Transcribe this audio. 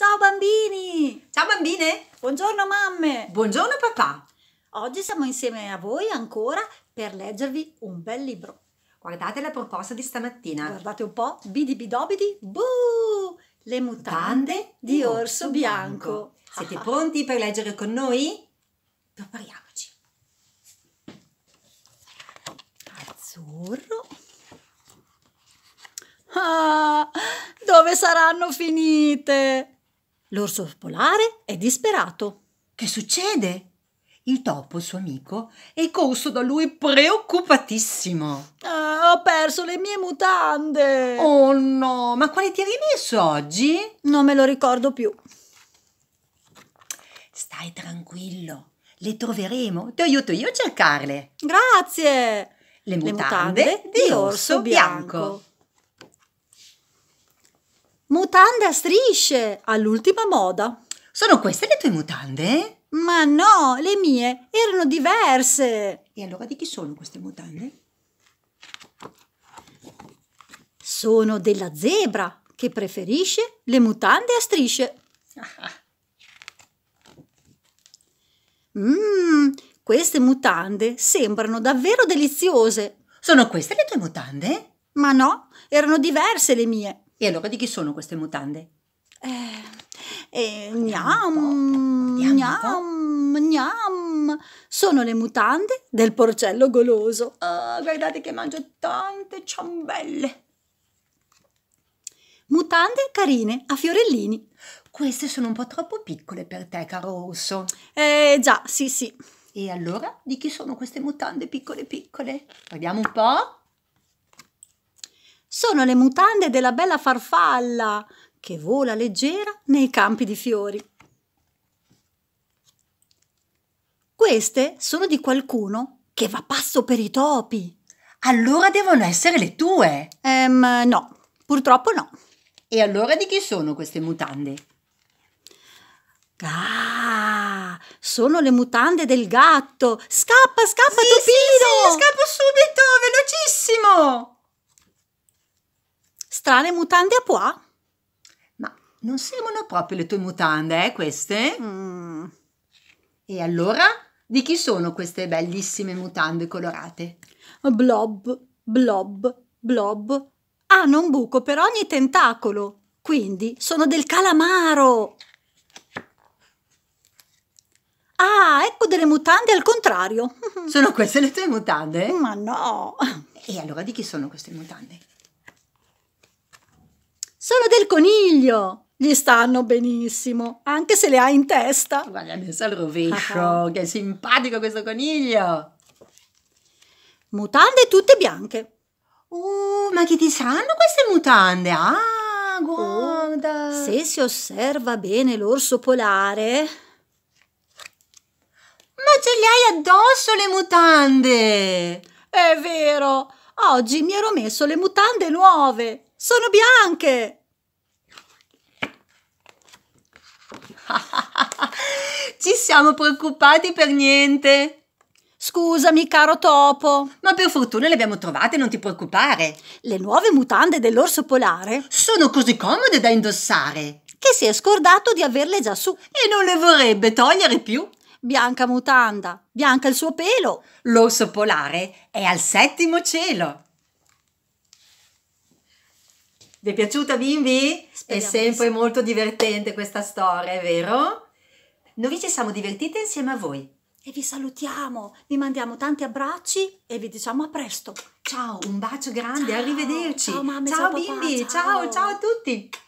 Ciao bambini! Ciao bambine! Buongiorno mamme! Buongiorno papà! Oggi siamo insieme a voi ancora per leggervi un bel libro. Guardate la proposta di stamattina. Guardate un po', bidibidobidi, buu! Le mutande, mutande di orso bianco. bianco. Siete pronti per leggere con noi? Prepariamoci. Azzurro. Ah, dove saranno finite? L'orso polare è disperato. Che succede? Il topo, il suo amico, è corso da lui preoccupatissimo. Ah, ho perso le mie mutande. Oh no, ma quale ti hai rimesso oggi? Non me lo ricordo più. Stai tranquillo, le troveremo. Ti aiuto io a cercarle. Grazie. Le mutande, le mutande di, orso bianco. bianco. Mutande a strisce, all'ultima moda. Sono queste le tue mutande? Ma no, le mie erano diverse. E allora di chi sono queste mutande? Sono della zebra, che preferisce le mutande a strisce. Mmm, queste mutande sembrano davvero deliziose. Sono queste le tue mutande? Ma no, erano diverse le mie. E allora di chi sono queste mutande? Eh, eh, gnam, gnam, gnam. Sono le mutande del porcello goloso. Oh, guardate che mangio tante ciambelle. Mutande carine, a fiorellini. Queste sono un po' troppo piccole per te, caro orso. Eh già, sì, sì. E allora di chi sono queste mutande piccole piccole? Vediamo un po'. Sono le mutande della bella farfalla che vola leggera nei campi di fiori. Queste sono di qualcuno che va passo per i topi. Allora devono essere le tue. Ehm, no, purtroppo no. E allora di chi sono queste mutande? Ah, sono le mutande del gatto. Scappa, scappa, sì, Topino! Sì, sì, scappo subito, velocissimo! strane mutande a pois? Ma non sembrano proprio le tue mutande, eh, queste? Mm. E allora, di chi sono queste bellissime mutande colorate? Blob, blob, blob. Hanno un buco per ogni tentacolo, quindi sono del calamaro. Ah, ecco delle mutande al contrario. Sono queste le tue mutande? Ma no. E allora di chi sono queste mutande? Sono del coniglio! Gli stanno benissimo, anche se le ha in testa. Guarda adesso al rovescio, ah, ah. che simpatico questo coniglio! Mutande tutte bianche. Oh, ma che ti saranno queste mutande? Ah, guarda! Oh, se si osserva bene l'orso polare... Ma ce le hai addosso le mutande! È vero! Oggi mi ero messo le mutande nuove! Sono bianche! Ci siamo preoccupati per niente. Scusami, caro topo. Ma per fortuna le abbiamo trovate, non ti preoccupare. Le nuove mutande dell'orso polare sono così comode da indossare. Che si è scordato di averle già su. E non le vorrebbe togliere più. Bianca mutanda, bianca il suo pelo. L'orso polare è al settimo cielo. Vi è piaciuta bimbi? Speriamo è sempre molto divertente questa storia, è vero? Noi ci siamo divertite insieme a voi. E vi salutiamo, vi mandiamo tanti abbracci e vi diciamo a presto. Ciao, un bacio grande, ciao. arrivederci. Ciao, mamma, ciao, ciao bimbi, ciao. ciao, ciao a tutti.